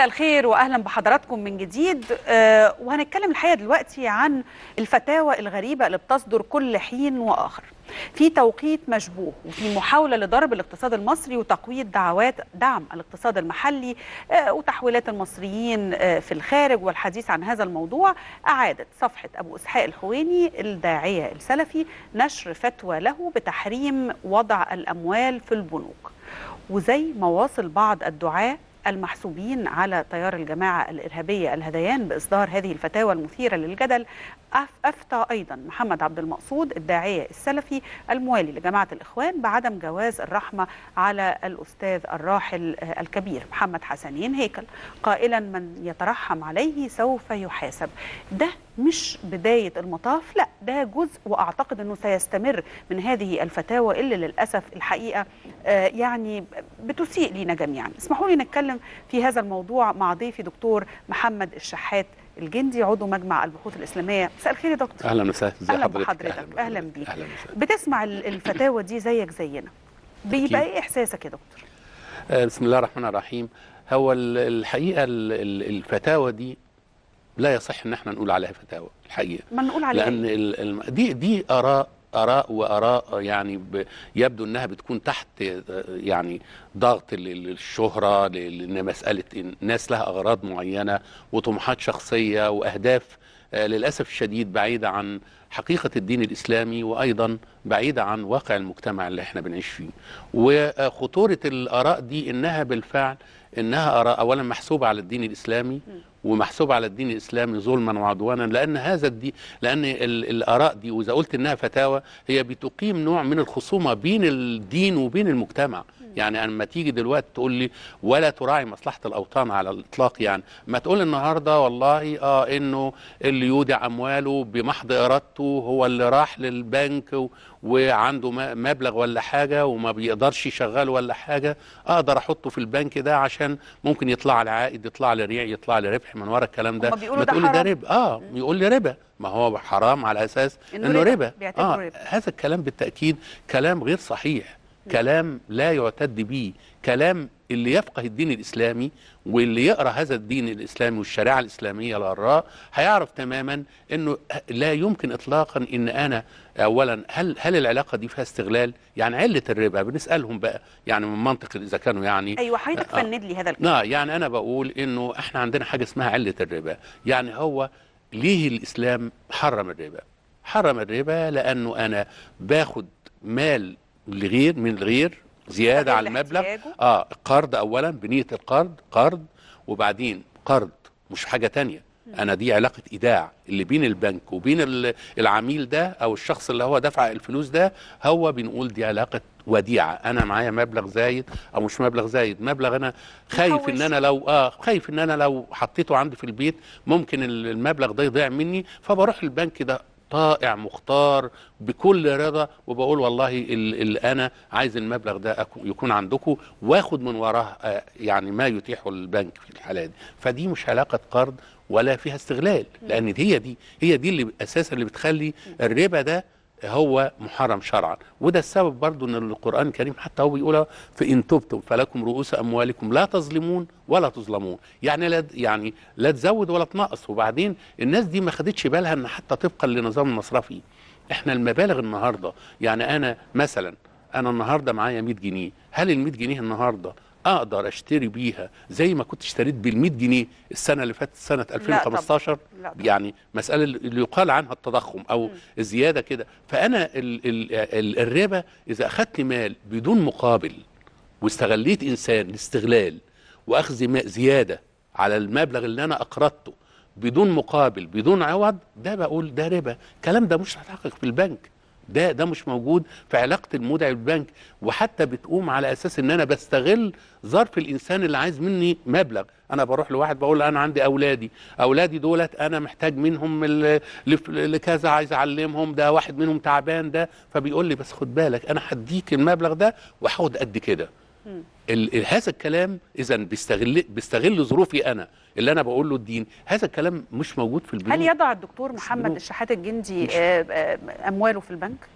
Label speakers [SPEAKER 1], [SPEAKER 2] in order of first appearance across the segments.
[SPEAKER 1] مساء الخير واهلا بحضراتكم من جديد أه وهنتكلم الحقيقه دلوقتي عن الفتاوى الغريبه اللي بتصدر كل حين واخر في توقيت مشبوه وفي محاوله لضرب الاقتصاد المصري وتقويض دعوات دعم الاقتصاد المحلي أه وتحويلات المصريين أه في الخارج والحديث عن هذا الموضوع اعادت صفحه ابو اسحاق الحويني الداعيه السلفي نشر فتوى له بتحريم وضع الاموال في البنوك وزي ما واصل بعض الدعاه المحسوبين على تيار الجماعة الإرهابية الهذيان بإصدار هذه الفتاوى المثيرة للجدل أفتى أيضا محمد عبد المقصود الداعية السلفي الموالي لجماعة الإخوان بعدم جواز الرحمة على الأستاذ الراحل آه، الكبير محمد حسنين هيكل قائلا من يترحم عليه سوف يحاسب ده مش بدايه المطاف لا ده جزء واعتقد انه سيستمر من هذه الفتاوى اللي للاسف الحقيقه آه، يعني بتسيء لينا جميعا اسمحوا لي نتكلم في هذا الموضوع مع ضيفي دكتور محمد الشحات الجندي عضو مجمع البحوث الاسلاميه مساء الخير يا دكتور اهلا
[SPEAKER 2] وسهلا ازي حضرتك اهلا بحضرتك اهلا
[SPEAKER 1] بيك أهلا بتسمع الفتاوى دي زيك زينا بيبقى ايه احساسك يا دكتور
[SPEAKER 2] آه، بسم الله الرحمن الرحيم هو الحقيقه الفتاوى دي لا يصح ان احنا نقول عليها فتاوى الحقيقه
[SPEAKER 1] ما نقول عليها لان
[SPEAKER 2] ال... دي دي اراء اراء واراء يعني ب... يبدو انها بتكون تحت يعني ضغط للشهره لان مساله الناس لها اغراض معينه وطموحات شخصيه واهداف آه، للاسف الشديد بعيده عن حقيقه الدين الاسلامي وايضا بعيده عن واقع المجتمع اللي احنا بنعيش فيه وخطوره الاراء دي انها بالفعل انها اراء اولا محسوبه على الدين الاسلامي ومحسوب على الدين الاسلامي ظلما وعدوانا لان هذا الدين لان الاراء دي واذا قلت انها فتاوى هي بتقيم نوع من الخصومه بين الدين وبين المجتمع يعني اما تيجي دلوقتي تقول لي ولا تراعي مصلحه الاوطان على الاطلاق يعني ما تقول النهارده والله اه انه اللي يودع امواله بمحض ارادته هو اللي راح للبنك وعنده مبلغ ولا حاجه وما بيقدرش يشغل ولا حاجه اقدر احطه في البنك ده عشان ممكن يطلع لي عائد يطلع لي ريع يطلع لي ربح من ورا الكلام ده ما تقول ده, ده ربا اه يقول لي ربا ما هو حرام على اساس انه, إنه ربا اه ربا. هذا الكلام بالتاكيد كلام غير صحيح كلام لا يعتد به كلام اللي يفقه الدين الإسلامي واللي يقرأ هذا الدين الإسلامي والشريعة الإسلامية الغراء هيعرف تماما أنه لا يمكن إطلاقا أن أنا أولا هل هل العلاقة دي فيها استغلال؟ يعني علة الربا بنسألهم بقى يعني من منطق إذا كانوا يعني أيوة حضرتك آه فند لي هذا الكلام آه يعني أنا بقول أنه إحنا عندنا حاجة اسمها علة الربا يعني هو ليه الإسلام حرم الربا؟ حرم الربا لأنه أنا باخد مال لغير من الغير زياده على المبلغ اه قرض اولا بنيه القرض قرض وبعدين قرض مش حاجه تانية انا دي علاقه ايداع اللي بين البنك وبين العميل ده او الشخص اللي هو دفع الفلوس ده هو بنقول دي علاقه وديعه انا معايا مبلغ زايد او مش مبلغ زايد مبلغ انا خايف ان انا لو اه خايف ان انا لو حطيته عندي في البيت ممكن المبلغ ده يضيع مني فبروح البنك ده طائع مختار بكل رضا وبقول والله ال انا عايز المبلغ ده يكون عندكم واخد من وراه آه، يعني ما يتيحه البنك في الحاله دي فدي مش علاقه قرض ولا فيها استغلال لان هي دي هي دي اللي اساسا اللي بتخلي الربا ده هو محرم شرعا وده السبب برضو ان القران الكريم حتى هو بيقول فان تبتم فلكم رؤوس اموالكم لا تظلمون ولا تظلمون يعني لا يعني لا تزود ولا تنقص وبعدين الناس دي ما خدتش بالها ان حتى طبقا لنظام المصرفي احنا المبالغ النهارده يعني انا مثلا انا النهارده معايا 100 جنيه هل ال 100 جنيه النهارده اقدر اشتري بيها زي ما كنت اشتريت بال100 جنيه السنه اللي فاتت سنه 2015 لا طبعا. لا طبعا. يعني مساله اللي يقال عنها التضخم او م. الزياده كده فانا ال ال ال الربا اذا اخذت مال بدون مقابل واستغليت انسان لاستغلال واخذ زياده على المبلغ اللي انا اقرضته بدون مقابل بدون عوض ده بقول ده ربا الكلام ده مش هتحقق في البنك ده ده مش موجود في علاقه المودع بالبنك وحتى بتقوم على اساس ان انا بستغل ظرف الانسان اللي عايز مني مبلغ انا بروح لواحد بقول له انا عندي اولادي اولادي دولت انا محتاج منهم لكذا عايز اعلمهم ده واحد منهم تعبان ده فبيقول لي بس خد بالك انا هديك المبلغ ده وهاخد قد كده هذا الكلام اذا بيستغل بيستغل ظروفي انا اللي انا بقول له الدين هذا الكلام مش موجود في البنوك هل
[SPEAKER 1] يضع الدكتور محمد الشحات الجندي آه، آه، امواله في البنك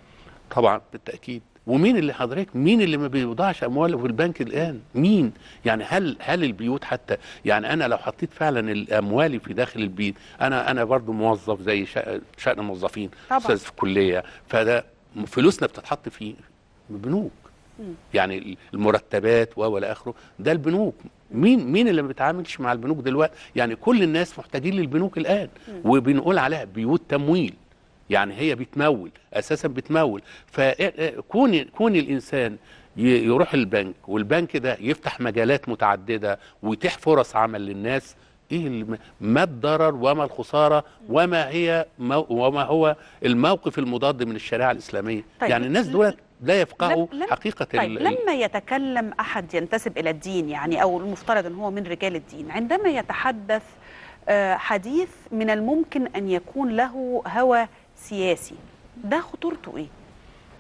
[SPEAKER 2] طبعا بالتاكيد ومين اللي حضرتك مين اللي ما بيوضعش امواله في البنك الان مين يعني هل هل البيوت حتى يعني انا لو حطيت فعلا اموالي في داخل البيت انا انا برضو موظف زي شان موظفين استاذ في كليه فده فلوسنا بتتحط في بنوك يعني المرتبات والى اخره ده البنوك مين مين اللي ما بيتعاملش مع البنوك دلوقتي يعني كل الناس محتاجين للبنوك الان وبنقول عليها بيوت تمويل يعني هي بتمول اساسا بتمول فكون آه، آه، كون الانسان يروح البنك والبنك ده يفتح مجالات متعدده ويتيح فرص عمل للناس ايه ما الضرر وما الخساره وما هي وما هو الموقف المضاد من الشريعه الاسلاميه طيب. يعني الناس دول لا يفقهوا حقيقة طيب لما
[SPEAKER 1] يتكلم أحد ينتسب إلى الدين يعني أو المفترض أن هو من رجال الدين عندما يتحدث آه، حديث من الممكن أن يكون له هوى سياسي ده خطورته إيه؟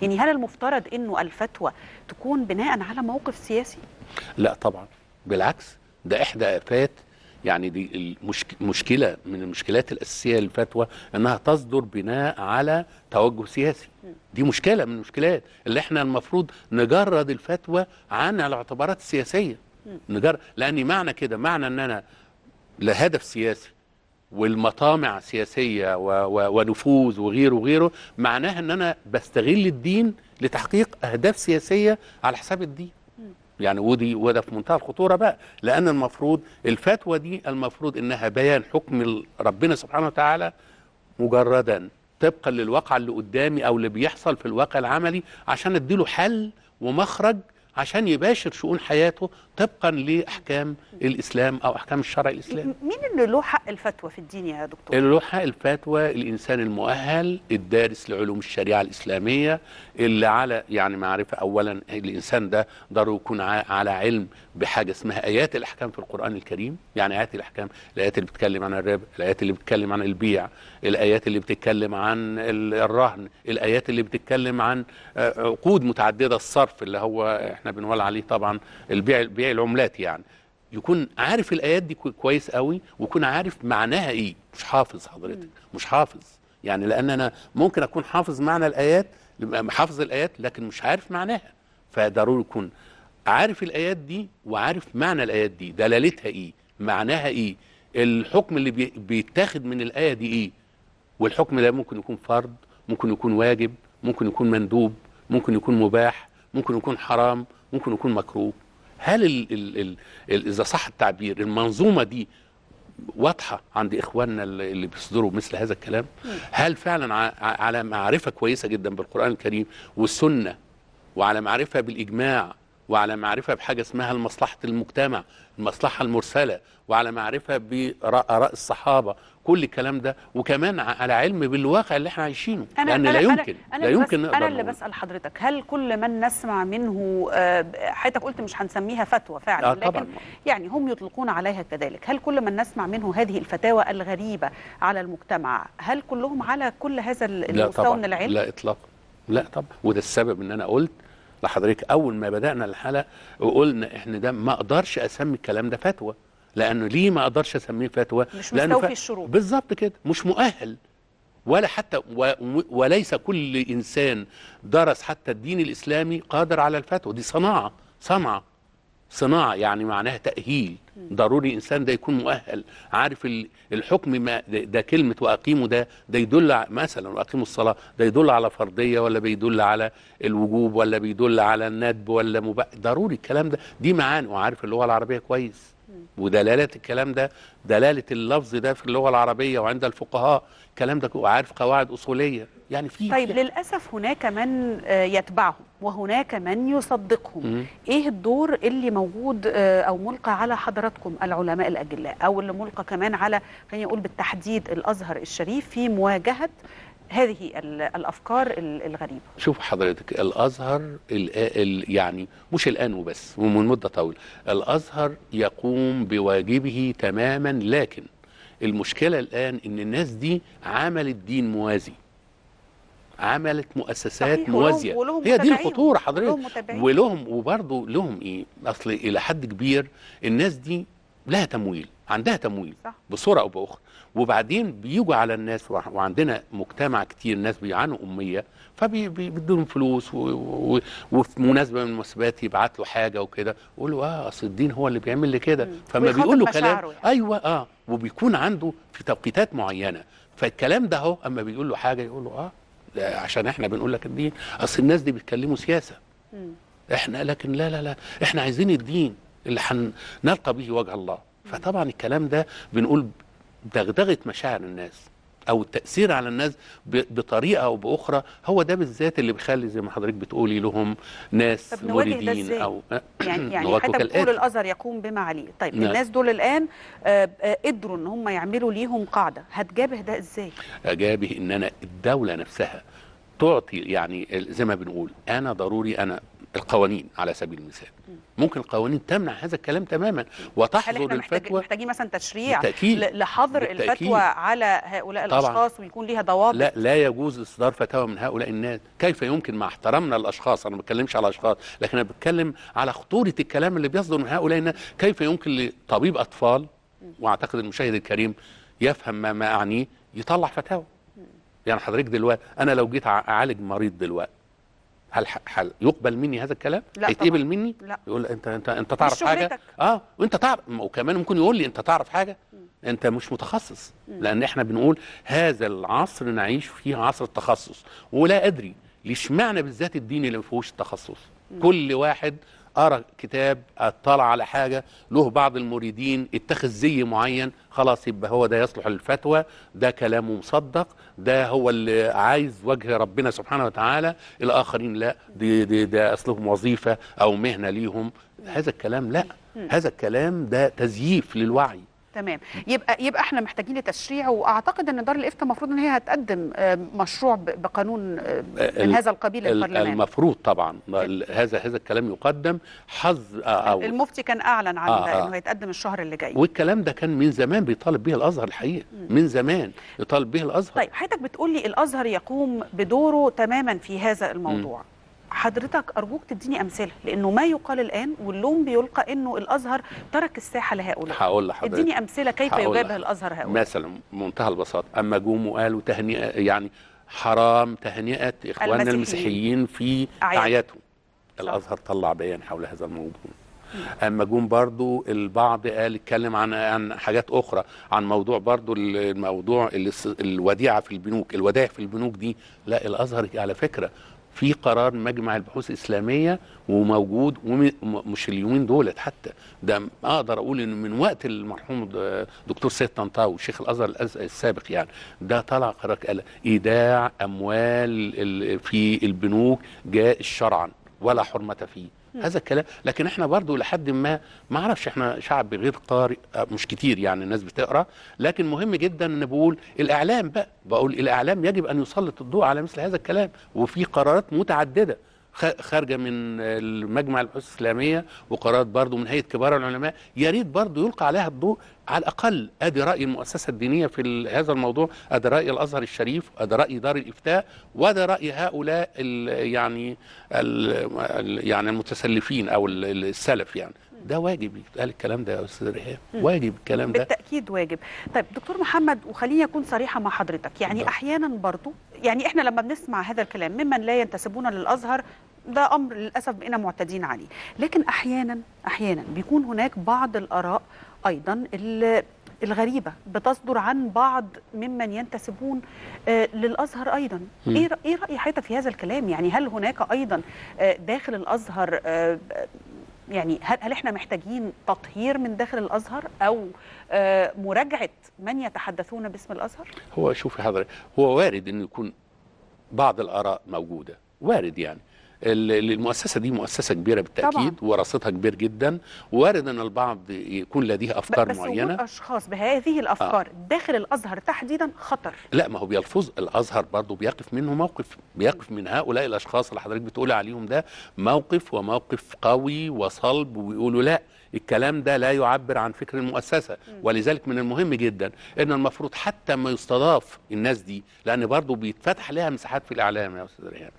[SPEAKER 1] يعني هل المفترض أنه الفتوى تكون بناء على موقف سياسي؟
[SPEAKER 2] لا طبعا بالعكس ده إحدى آفات يعني دي المشكله من المشكلات الاساسيه للفتوى انها تصدر بناء على توجه سياسي دي مشكله من المشكلات اللي احنا المفروض نجرد الفتوى عن الاعتبارات السياسيه نجرد لان معنى كده معنى ان انا لهدف سياسي والمطامع سياسية و و ونفوذ وغيره وغيره معناها ان انا بستغل الدين لتحقيق اهداف سياسية على حساب الدين يعني ودي وده في منتهى الخطوره بقى لان المفروض الفتوى دي المفروض انها بيان حكم ربنا سبحانه وتعالى مجردا طبقا للواقع اللي قدامي او اللي بيحصل في الواقع العملي عشان اديله حل ومخرج عشان يباشر شؤون حياته طبقا لاحكام الاسلام او احكام الشرع الاسلامي.
[SPEAKER 1] مين اللي له حق الفتوى في الدين يا دكتور؟
[SPEAKER 2] اللي له حق الفتوى الانسان المؤهل، الدارس لعلوم الشريعه الاسلاميه، اللي على يعني معرفه اولا الانسان ده ضروري يكون على علم بحاجه اسمها ايات الاحكام في القران الكريم، يعني ايات الاحكام، الايات اللي بتتكلم عن الربا، الايات اللي بتتكلم عن البيع، الايات اللي بتتكلم عن الرهن، الايات اللي بتتكلم عن آه، عقود متعدده الصرف اللي هو احنا بنولى عليه طبعا البيع بيع العملات يعني يكون عارف الايات دي كويس قوي ويكون عارف معناها ايه مش حافظ حضرتك مش حافظ يعني لان انا ممكن اكون حافظ معنى الايات حافظ الايات لكن مش عارف معناها فضروري يكون عارف الايات دي وعارف معنى الايات دي دلالتها ايه معناها ايه الحكم اللي بيتاخد من الايه دي ايه والحكم ده ممكن يكون فرض ممكن يكون واجب ممكن يكون مندوب ممكن يكون مباح ممكن يكون حرام ممكن يكون مكروه هل ال ال الـ الـ اذا صح التعبير المنظومه دي واضحه عند اخواننا اللي بيصدروا مثل هذا الكلام هل فعلا على معرفه كويسه جدا بالقران الكريم والسنه وعلى معرفه بالاجماع وعلى معرفه بحاجه اسمها مصلحه المجتمع المصلحه المرسله وعلى معرفه باراء الصحابه كل الكلام ده وكمان على علم بالواقع اللي احنا عايشينه أنا لان أنا لا يمكن أنا لا يمكن نقدر انا اللي بسال
[SPEAKER 1] حضرتك هل كل من نسمع منه آه، حضرتك قلت مش هنسميها فتوى فعلا آه لكن طبعًا. يعني هم يطلقون عليها كذلك هل كل من نسمع منه هذه الفتاوى الغريبه على المجتمع هل كلهم على كل هذا المستوى من العلم لا
[SPEAKER 2] اطلاقا لا طبعا وده السبب ان انا قلت لحضرتك اول ما بدانا الحلقه وقلنا احنا ده ما اقدرش اسمي الكلام ده فتوى لانه ليه ما اقدرش اسميه فتوى مش لانه مستوفي ف... الشروط بالظبط كده مش مؤهل ولا حتى و... وليس كل انسان درس حتى الدين الاسلامي قادر على الفتوى دي صناعه صنعه صناعه يعني معناها تاهيل ضروري انسان ده يكون مؤهل عارف الحكم ما ده كلمه واقيمه ده ده يدل مثلا واقيموا الصلاه ده يدل على فرضيه ولا بيدل على الوجوب ولا بيدل على الندب ولا مبا... ضروري الكلام ده دي معاني وعارف اللغه العربيه كويس ودلالة الكلام ده دلالة اللفظ ده في اللغة العربية وعند الفقهاء الكلام ده عارف قواعد أصولية يعني في
[SPEAKER 1] طيب فيه. للأسف هناك من آه، يتبعهم وهناك من يصدقهم مم. إيه الدور اللي موجود آه، أو ملقى على حضراتكم العلماء الأجلاء أو اللي ملقى كمان على خلينا نقول بالتحديد الأزهر الشريف في مواجهة هذه الافكار الغريبه
[SPEAKER 2] شوف حضرتك الازهر يعني مش الان وبس ومن مده طويله الازهر يقوم بواجبه تماما لكن المشكله الان ان الناس دي عملت دين موازي عملت مؤسسات موازيه ولهم هي دي الخطوره حضرتك ولهم وبرضه لهم ايه اصل الى حد كبير الناس دي لها تمويل عندها تمويل صح. بصوره او باخرى وبعدين بيجوا على الناس وعندنا مجتمع كتير ناس بيعانوا اميه فبيدوا فلوس وفي مناسبه من المناسبات يبعت له حاجه وكده يقول له اه اصل الدين هو اللي بيعمل لي كده فما بيقول له كلام يعني. ايوه اه وبيكون عنده في توقيتات معينه فالكلام ده اهو اما بيقول له حاجه يقول له اه ده عشان احنا بنقول لك الدين اصل الناس دي بيتكلموا سياسه م. احنا لكن لا لا لا احنا عايزين الدين اللي هنلقى به وجه الله فطبعا الكلام ده بنقول دغدغه مشاعر الناس او التاثير على الناس بطريقه او باخرى هو ده بالذات اللي بيخلي زي ما حضرتك بتقولي لهم ناس مولدين او آه، يعني يعني حتى بتقول
[SPEAKER 1] الازهر يقوم بما عليه طيب نعم. الناس دول الان آه، آه، قدروا ان هم يعملوا ليهم قاعده هتجابه ده ازاي
[SPEAKER 2] اجابه ان انا الدوله نفسها تعطي يعني زي ما بنقول انا ضروري انا القوانين على سبيل المثال ممكن القوانين تمنع هذا الكلام تماما وتحظر الفتوى
[SPEAKER 1] محتاجين مثلا تشريع بالتأكيد. لحظر بالتأكيد. الفتوى على هؤلاء طبعا. الاشخاص ويكون ليها ضوابط لا
[SPEAKER 2] لا يجوز اصدار فتاوى من هؤلاء الناس كيف يمكن مع احترامنا للاشخاص انا ما بتكلمش على اشخاص لكن انا بتكلم على خطوره الكلام اللي بيصدر من هؤلاء الناس كيف يمكن لطبيب اطفال واعتقد المشاهد الكريم يفهم ما ما اعنيه يطلع فتاوى يعني حضرتك دلوقتي انا لو جيت اعالج مريض دلوقتي هل هل يقبل مني هذا الكلام؟ لا هيتقبل مني؟ لا يقول انت انت انت تعرف حاجه؟ اه وانت تعرف وكمان ممكن يقول لي انت تعرف حاجه؟ م. انت مش متخصص م. لان احنا بنقول هذا العصر نعيش فيه عصر التخصص ولا ادري ليش معنى بالذات الدين اللي ما فيهوش التخصص؟ م. كل واحد قرا كتاب أطلع على حاجة له بعض المريدين اتخذ زي معين خلاص يبقى هو ده يصلح للفتوى ده كلامه مصدق ده هو اللي عايز وجه ربنا سبحانه وتعالى الآخرين لا دي دي ده أصلهم وظيفة أو مهنة ليهم هذا الكلام لا هذا الكلام ده تزييف للوعي
[SPEAKER 1] تمام يبقى يبقى احنا محتاجين لتشريع واعتقد ان دار الافتاء المفروض ان هي هتقدم آه، مشروع بقانون آه، من هذا القبيل للبرلمان
[SPEAKER 2] المفروض طبعا هذا هذا الكلام يقدم حظ او آه، المفتي
[SPEAKER 1] كان اعلن عن آه انه هيتقدم الشهر اللي جاي
[SPEAKER 2] والكلام ده كان من زمان بيطالب به الازهر الحقيقه من زمان يطالب به الازهر
[SPEAKER 1] طيب حضرتك بتقول لي الازهر يقوم بدوره تماما في هذا الموضوع م. حضرتك أرجوك تديني أمثلة لأنه ما يقال الآن واللوم بيلقى أنه الأزهر ترك الساحة لهؤلاء هقول لحضرتك اديني أمثلة كيف يجابه الأزهر هؤلاء
[SPEAKER 2] مثلا منتهى البساطة أما جم وقالوا تهنئة يعني حرام تهنئة إخواننا المسيحيين, في أعيادهم الأزهر طلع بيان حول هذا الموضوع اما جون برضو البعض قال اتكلم عن عن حاجات اخرى عن موضوع برضو الموضوع الوديعه في البنوك الودائع في البنوك دي لا الازهر على فكره في قرار مجمع البحوث الاسلاميه وموجود ومش اليومين دولت حتى ده اقدر اقول انه من وقت المرحوم دكتور سيد طنطاوي شيخ الازهر السابق يعني ده طلع قرار قال ايداع اموال في البنوك جاء شرعا ولا حرمه فيه هذا الكلام لكن احنا برضو لحد ما ما اعرفش احنا شعب غير قارئ آه، مش كتير يعني الناس بتقرا لكن مهم جدا ان بقول الاعلام بقى بقول الاعلام يجب ان يسلط الضوء على مثل هذا الكلام وفي قرارات متعدده خارجه من المجمع البحوث الاسلاميه وقرارات برضو من هيئه كبار العلماء يا ريت برضو يلقى عليها الضوء على الأقل أدي رأي المؤسسة الدينية في هذا الموضوع أدي رأي الأزهر الشريف أدي رأي دار الإفتاء وأدي رأي هؤلاء الـ يعني الـ يعني المتسلفين أو السلف يعني ده واجب يتقال الكلام ده يا استاذ ريهام واجب الكلام ده
[SPEAKER 1] بالتاكيد واجب طيب دكتور محمد وخليني اكون صريحه مع حضرتك يعني ده. احيانا برضو يعني احنا لما بنسمع هذا الكلام ممن لا ينتسبون للازهر ده امر للاسف بقينا معتدين عليه لكن احيانا احيانا بيكون هناك بعض الاراء أيضا الغريبة بتصدر عن بعض ممن ينتسبون آه، للأزهر أيضا ايه إيه رأي حضرتك في هذا الكلام يعني هل هناك أيضا آه، داخل الأزهر آه، يعني هل احنا محتاجين تطهير من داخل الازهر او مراجعه من يتحدثون باسم الازهر؟
[SPEAKER 2] هو شوفي حضرتك هو وارد انه يكون بعض الاراء موجوده وارد يعني المؤسسه دي مؤسسه كبيره بالتاكيد وراثتها كبير جدا وارد ان البعض يكون لديه افكار بس معينه بس
[SPEAKER 1] اشخاص بهذه الافكار آه. داخل الازهر تحديدا خطر
[SPEAKER 2] لا ما هو بيلفظ الازهر برضه بيقف منه موقف بيقف من هؤلاء الاشخاص اللي حضرتك بتقولي عليهم ده موقف وموقف قوي وصلب ويقولوا لا الكلام ده لا يعبر عن فكر المؤسسة ولذلك من المهم جدا ان المفروض حتى ما يستضاف الناس دي لان برضو بيتفتح لها مساحات في الاعلام يا استاذ ريهام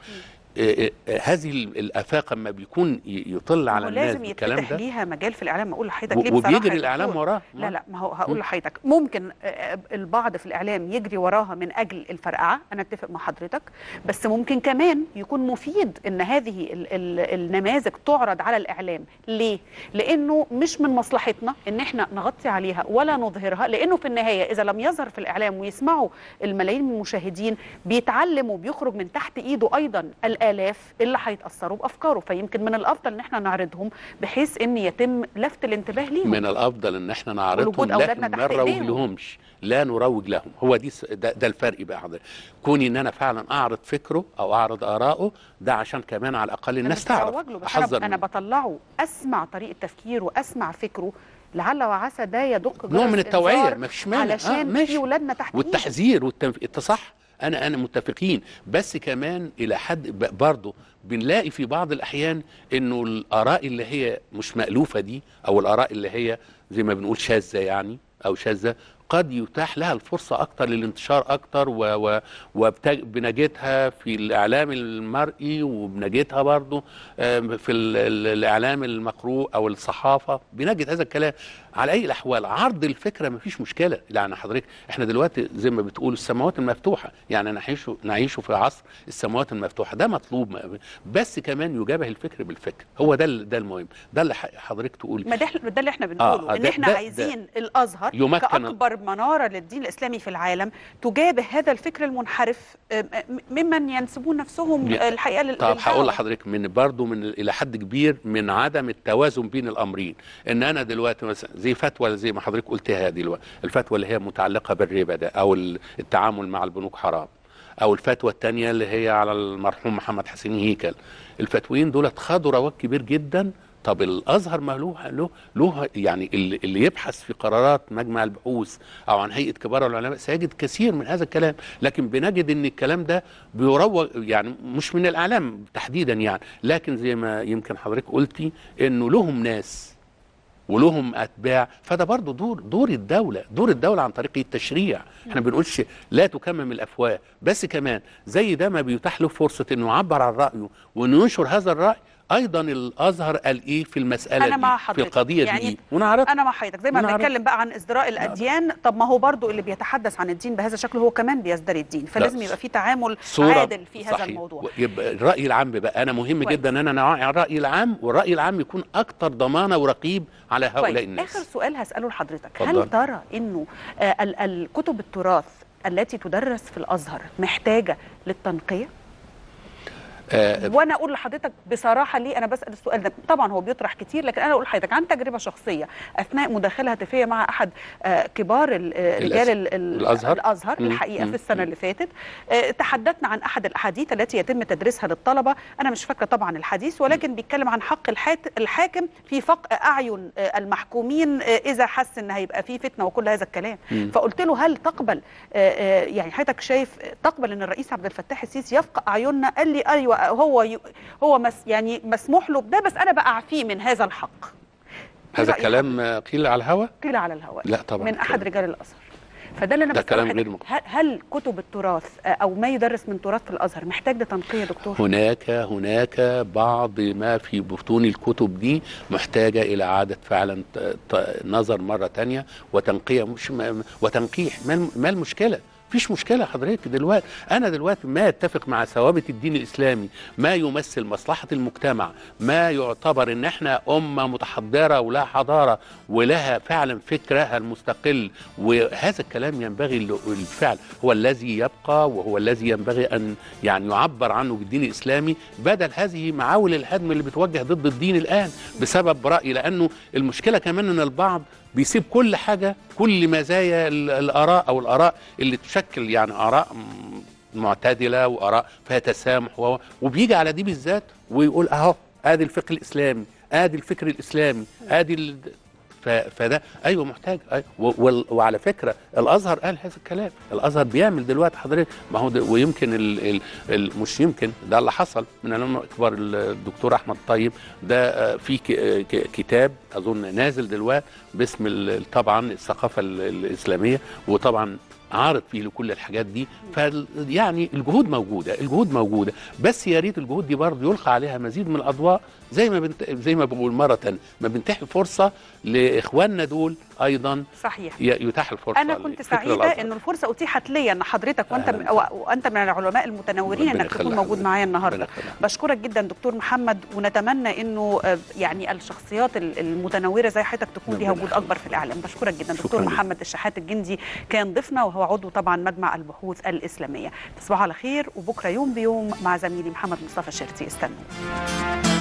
[SPEAKER 2] إيه، إيه، إيه، هذه الافاق اما بيكون يطل على الناس الكلام ده ولازم ليها
[SPEAKER 1] مجال في الاعلام اقول لحضرتك ليه وبيجري الاعلام وراه لا لا ما هو هقول لحضرتك ممكن آه، آه، البعض في الاعلام يجري وراها من اجل الفرقعه انا اتفق مع حضرتك بس ممكن كمان يكون مفيد ان هذه ال ال النماذج تعرض على الاعلام ليه لانه مش من مصلحتنا ان احنا نغطي عليها ولا نظهرها لانه في النهايه اذا لم يظهر في الاعلام ويسمعوا الملايين من المشاهدين بيتعلم وبيخرج من تحت ايده ايضا الأ الالاف اللي هيتاثروا بافكاره فيمكن من الافضل ان احنا نعرضهم بحيث ان يتم لفت الانتباه ليهم من
[SPEAKER 2] الافضل ان احنا نعرضهم لا ما نروج لهمش لا نروج لهم هو دي ده, ده الفرق بقى حضرتك كوني ان انا فعلا اعرض فكره او اعرض اراءه ده عشان كمان على الاقل الناس تعرف احذر انا,
[SPEAKER 1] بطلعه اسمع طريقه تفكيره اسمع فكره لعل وعسى ده يدق نوع من التوعيه مفيش مانع علشان آه ماشي. في ولادنا تحت والتحذير
[SPEAKER 2] والتنف... صح انا انا متفقين بس كمان الى حد برضه بنلاقي في بعض الاحيان انه الاراء اللي هي مش مالوفه دي او الاراء اللي هي زي ما بنقول شاذه يعني او شاذه قد يتاح لها الفرصه اكتر للانتشار اكتر و... و... في الاعلام المرئي وبنجدها برضه في الاعلام المقروء او الصحافه بنجد هذا الكلام على اي الاحوال عرض الفكره مفيش مشكله يعني حضرتك احنا دلوقتي زي ما بتقول السماوات المفتوحه يعني نعيشه نعيشه في عصر السماوات المفتوحه ده مطلوب بس كمان يجابه الفكر بالفكر هو ده ده المهم ده اللي حضرتك تقول ما
[SPEAKER 1] ده ده اللي احنا آه، بنقوله آه ان احنا ده عايزين ده الازهر كاكبر مناره للدين الاسلامي في العالم تجابه هذا الفكر المنحرف آه، آه، ممن ينسبون نفسهم الحقيقه لل طب هقول
[SPEAKER 2] لحضرتك من برضه من الى حد كبير من عدم التوازن بين الامرين ان انا دلوقتي مثلا زي فتوى زي ما حضرتك قلتها دلوقتي الفتوى اللي هي متعلقه بالربا ده او التعامل مع البنوك حرام او الفتوى الثانيه اللي هي على المرحوم محمد حسين هيكل الفتوين دول خدوا رواج كبير جدا طب الازهر ما له له يعني اللي يبحث في قرارات مجمع البحوث او عن هيئه كبار العلماء سيجد كثير من هذا الكلام لكن بنجد ان الكلام ده بيروج يعني مش من الاعلام تحديدا يعني لكن زي ما يمكن حضرتك قلتي انه لهم ناس ولهم اتباع فده برضو دور دور الدوله دور الدوله عن طريق التشريع احنا ما بنقولش لا تكمم الافواه بس كمان زي ده ما بيتاح له فرصه انه يعبر عن رايه وانه ينشر هذا الراي ايضا الازهر قال ايه في المساله أنا دي مع في القضيه يعني دي ونعرف انا
[SPEAKER 1] مع حضرتك زي ما بنتكلم بقى عن
[SPEAKER 2] ازدراء الاديان
[SPEAKER 1] طب ما هو برضو اللي بيتحدث عن الدين بهذا الشكل هو كمان بيزدري الدين فلازم يبقى في تعامل عادل في هذا صحيح. الموضوع
[SPEAKER 2] يبقى الراي العام بقى انا مهم كويس. جدا ان انا الراي العام والراي العام يكون اكثر ضمانه ورقيب على هؤلاء كويس. طيب، الناس اخر
[SPEAKER 1] سؤال هساله لحضرتك فضل. هل ترى انه آه، الكتب التراث التي تدرس في الازهر محتاجه للتنقيه آه وانا اقول لحضرتك بصراحه ليه انا بسال السؤال ده طبعا هو بيطرح كتير لكن انا اقول لحضرتك عن تجربه شخصيه اثناء مداخله هاتفيه مع احد آه، كبار آه، رجال الازهر الازهر الحقيقه في السنه اللي فاتت آه، تحدثنا عن احد الاحاديث التي يتم تدريسها للطلبه انا مش فاكره طبعا الحديث ولكن بيتكلم عن حق الحاكم في فق اعين المحكومين اذا حس ان هيبقى في فتنه وكل هذا الكلام فقلت له هل تقبل يعني حضرتك شايف تقبل ان الرئيس عبد الفتاح السيسي يفق اعيننا قال لي ايوه هو هو مس يعني مسموح له بده بس انا بأعفيه من هذا الحق
[SPEAKER 2] هذا كلام قيل على الهوى
[SPEAKER 1] قيل على الهوى لا طبعا من احد رجال الاثر فده اللي انا ده كلام غير مقبول هل كتب التراث آه، او ما يدرس من تراث في الازهر محتاج لتنقية يا دكتور هناك
[SPEAKER 2] هناك بعض ما في بطون الكتب دي محتاجه الى اعاده فعلا نظر مره ثانيه وتنقيه مش وتنقيح ما المشكله مفيش مشكله حضرتك دلوقتي انا دلوقتي ما اتفق مع ثوابت الدين الاسلامي ما يمثل مصلحه المجتمع ما يعتبر ان احنا امه متحضره ولها حضاره ولها فعلا فكرها المستقل وهذا الكلام ينبغي الفعل هو الذي يبقى وهو الذي ينبغي ان يعني يعبر عنه بالدين الاسلامي بدل هذه معاول الهدم اللي بتوجه ضد الدين الان بسبب رايي لانه المشكله كمان ان البعض بيسيب كل حاجه كل مزايا الاراء او الاراء اللي تشكل يعني اراء معتدله واراء فيها تسامح و... وبيجي على دي بالذات ويقول اهو ادي الفقه الاسلامي ادي الفكر الاسلامي ادي فده ايوه محتاج أيوة وعلى فكره الازهر قال هذا الكلام الازهر بيعمل دلوقتي حضرتك ما هو ويمكن الـ الـ الـ مش يمكن ده اللي حصل من العلماء الدكتور احمد طيب ده في كتاب اظن نازل دلوقتي باسم طبعا الثقافه الاسلاميه وطبعا عارض فيه لكل الحاجات دي فيعني الجهود موجوده الجهود موجوده بس يا ريت الجهود دي برضه يلقى عليها مزيد من الاضواء زي ما بنت... زي ما بقول مره ما بنتحي فرصه لاخواننا دول ايضا
[SPEAKER 1] صحيح يتاح الفرصه انا كنت سعيده ان الفرصه اتيحت لي ان حضرتك وانت من وانت من العلماء المتنورين انك تكون موجود معايا النهارده بشكرك جدا دكتور محمد ونتمنى انه آه، يعني الشخصيات المتنوره زي حضرتك تكون ليها وجود اكبر في الاعلام بشكرك جدا دكتور محمد الشحات الجندي كان ضيفنا وهو عضو طبعا مجمع البحوث الاسلاميه تصبحوا على خير وبكره يوم بيوم مع زميلي محمد مصطفى شرتي استنوا